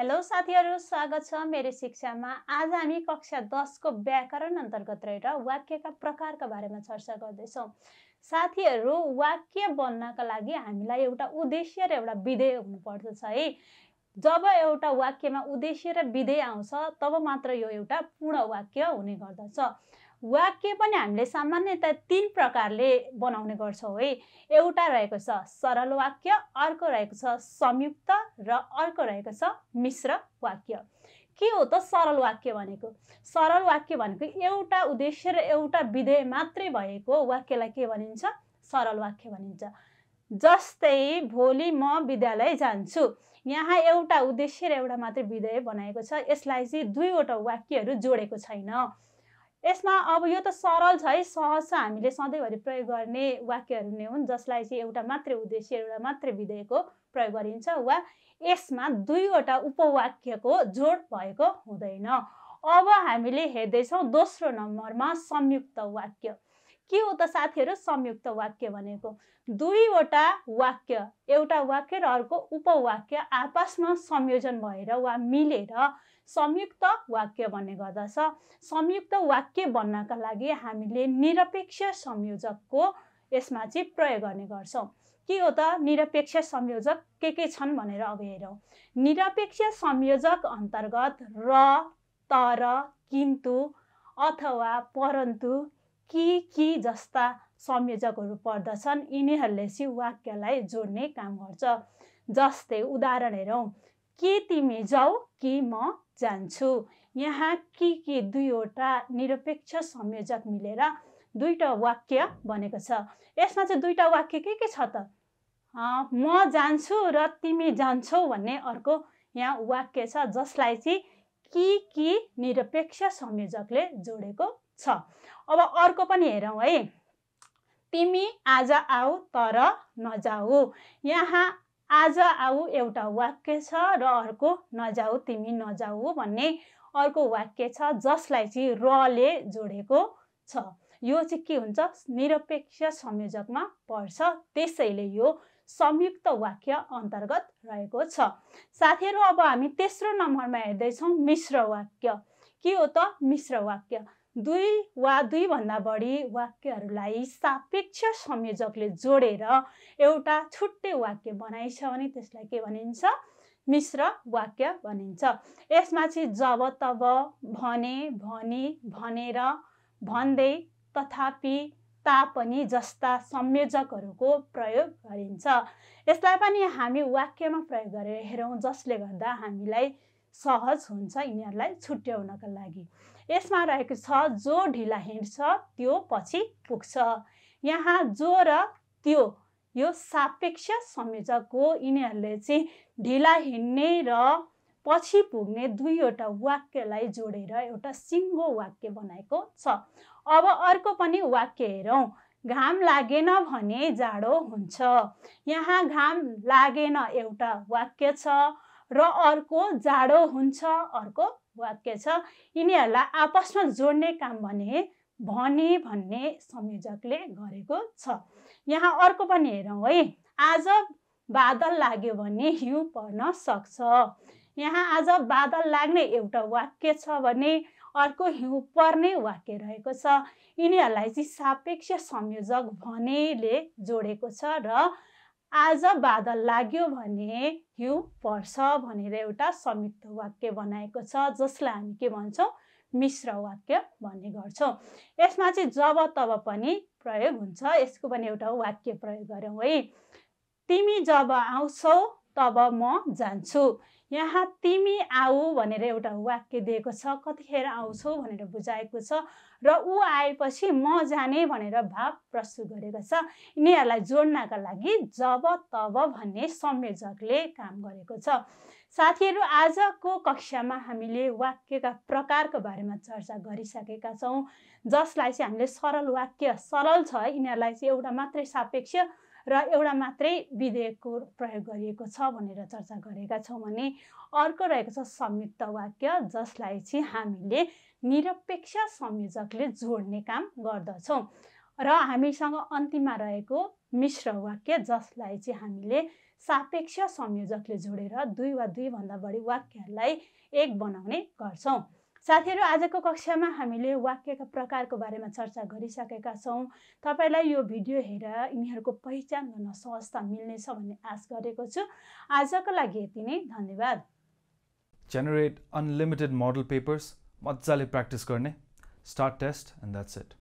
hello साथीहरू स्वागत छ मेरो शिक्षामा आज हामी कक्षा दसको व्याकरण अन्तर्गत रहेर वाक्यका प्रकारका बारेमा चर्चा गर्दैछौँ साथीहरू वाक्य बन्नका लागि हामीलाई एउटा उद्देश्य र एउटा विधेय हुनुपर्दछ है जब एउटा वाक्यमा उद्देश्य र विधेय आउँछ तब मात्र यो एउटा पूर्ण वाक्य हुने गर्दछ वाक्य पनि हामीले सामान्यतया तिन प्रकारले बनाउने गर्छौँ है एउटा रहेको छ सरल वाक्य अर्को रहेको छ संयुक्त र अर्को रहेको छ मिश्र वाक्य के हो त सरल वाक्य भनेको सरल वाक्य भनेको एउटा उद्देश्य र एउटा विधेय मात्रै भएको वाक्यलाई के भनिन्छ सरल वाक्य भनिन्छ जस्तै भोलि म विद्यालय जान्छु यहाँ एउटा उद्देश्य र एउटा मात्रै विधेय बनाएको छ यसलाई चाहिँ दुईवटा वाक्यहरू जोडेको छैन यसमा अब यो त सरल छ है सहज छ हामीले सधैँभरि प्रयोग गर्ने वाक्यहरू नै हुन् जसलाई चाहिँ एउटा मात्रै उद्देश्य एउटा मात्रै विधेयकको प्रयोग गरिन्छ वा यसमा दुईवटा उपवाक्यको जोड भएको हुँदैन अब हामीले हेर्दैछौँ दोस्रो नम्बरमा संयुक्त वाक्य के हो त साथीहरू संयुक्त वाक्य भनेको दुईवटा वाक्य एउटा वाक्य र अर्को उपवाक्य आपसमा संयोजन भएर वा मिलेर संयुक्त वाक्य भन्ने गर्दछ संयुक्त वाक्य बन्नका लागि हामीले निरपेक्ष संयोजकको यसमा चाहिँ प्रयोग गर्ने गर्छौँ के हो त निरपेक्ष संयोजक के के छन् भनेर अब हेरौँ निरपेक्ष संयोजक अन्तर्गत र तर किन्तु अथवा परन्तु कि कि जस्ता संयोजकहरू पर्दछन् यिनीहरूले चाहिँ वाक्यलाई जोड्ने काम गर्छ जस्तै उदाहरण हेरौँ के तिमी जाऊ कि म जान्छु यहाँ कि के दुईवटा निरपेक्ष संयोजक मिलेर दुईवटा वाक्य बनेको छ यसमा चाहिँ दुईवटा वाक्य के के छ त म जान्छु र तिमी जान्छौ भन्ने अर्को यहाँ वाक्य छ जसलाई चाहिँ कि कि निरपेक्ष संयोजकले जोडेको छ अब अर्को पनि हेरौँ है तिमी आज आऊ तर नजाऊ यहाँ आज आऊ एउटा वाक्य छ र अर्को नजाऊ तिमी नजाऊ भन्ने अर्को वाक्य छ जसलाई चाहिँ रले जोडेको छ यो चाहिँ के हुन्छ निरपेक्ष संयोजकमा पर्छ त्यसैले यो संयुक्त वाक्य अन्तर्गत रहेको छ साथीहरू अब हामी तेस्रो नम्बरमा हेर्दैछौँ मिश्र वाक्य के हो त मिश्र वाक्य दुई वा दुईभन्दा बढी वाक्यहरूलाई सापेक्ष संयोजकले जोडेर एउटा छुट्टै वाक्य बनाइन्छ भने त्यसलाई के भनिन्छ मिश्र वाक्य भनिन्छ यसमा चाहिँ जब तब भने भनी भनेर भन्दै तथापि तापनि जस्ता संयोजकहरूको प्रयोग गरिन्छ यसलाई पनि हामी वाक्यमा प्रयोग गरेर हेरौँ जसले गर्दा हामीलाई सहज हुन्छ यिनीहरूलाई छुट्याउनका लागि यसमा रहेको छ जो ढिला हिँड्छ त्यो पछि पुग्छ यहाँ जो र त्यो यो सापेक्ष संयोजक हो यिनीहरूले चाहिँ ढिला हिँड्ने र पछि पुग्ने दुईवटा वाक्यलाई जोडेर एउटा सिङ्गो वाक्य बनाएको छ अब अर्को पनि वाक्य हेरौँ घाम लागेन भने जाडो हुन्छ यहाँ घाम लागेन एउटा वाक्य छ र अर्को जाडो हुन्छ अर्को वाक्य छ यिनीहरूलाई आपसमा जोड्ने काम भने भने भन्ने संयोजकले गरेको छ यहाँ अर्को पनि हेरौँ है आज बादल लाग्यो भने हिउँ पर्न सक्छ यहाँ आज बादल लाग्ने एउटा वाक्य छ भने अर्को हिउँ पर्ने वाक्य रहेको छ यिनीहरूलाई चाहिँ सापेक्ष संयोजक भनेले जोडेको छ र आज बादल लाग्यो भने हिउँ पर्छ भनेर एउटा संयुक्त वाक्य बनाएको छ जसलाई हामी के भन्छौँ मिश्र वाक्य भन्ने गर्छौँ यसमा चाहिँ जब तब पनि प्रयोग हुन्छ यसको पनि एउटा वाक्य प्रयोग गऱ्यौँ है तिमी जब आउँछौ तब म जान्छु यहाँ तिमी आऊ भनेर एउटा वाक्य दिएको छ कतिखेर आउँछौ भनेर बुझाएको छ र ऊ आएपछि म जाने भनेर भाव प्रस्तुत गरेको छ यिनीहरूलाई जोड्नका लागि जब तब भन्ने संयोजकले काम गरेको छ साथीहरू आजको कक्षामा हामीले वाक्यका प्रकारको बारेमा चर्चा गरिसकेका छौँ जसलाई चाहिँ हामीले सरल वाक्य सरल छ यिनीहरूलाई चाहिँ एउटा मात्रै सापेक्ष र एउटा मात्रै विधेयकको प्रयोग गरिएको छ भनेर चर्चा गरेका छौँ भने अर्को रहेको छ संयुक्त वाक्य जसलाई चाहिँ हामीले निरपेक्ष संयोजकले जोड्ने काम गर्दछौँ र हामीसँग अन्तिममा रहेको मिश्र वाक्य जसलाई चाहिँ हामीले सापेक्ष संयोजकले जोडेर दुई वा दुईभन्दा बढी वाक्यहरूलाई एक बनाउने गर्छौँ साथीहरू आजको कक्षामा हामीले वाक्यका प्रकारको बारेमा चर्चा गरिसकेका छौँ तपाईँलाई यो भिडियो हेरेर यिनीहरूको पहिचान गर्न सहजता मिल्नेछ भन्ने आश गरेको छु आजको लागि यति नै धन्यवाद जेनेरेट अनलिमिटेड मोडल पेपर्स मजाले प्र्याक्टिस गर्ने start test and that's it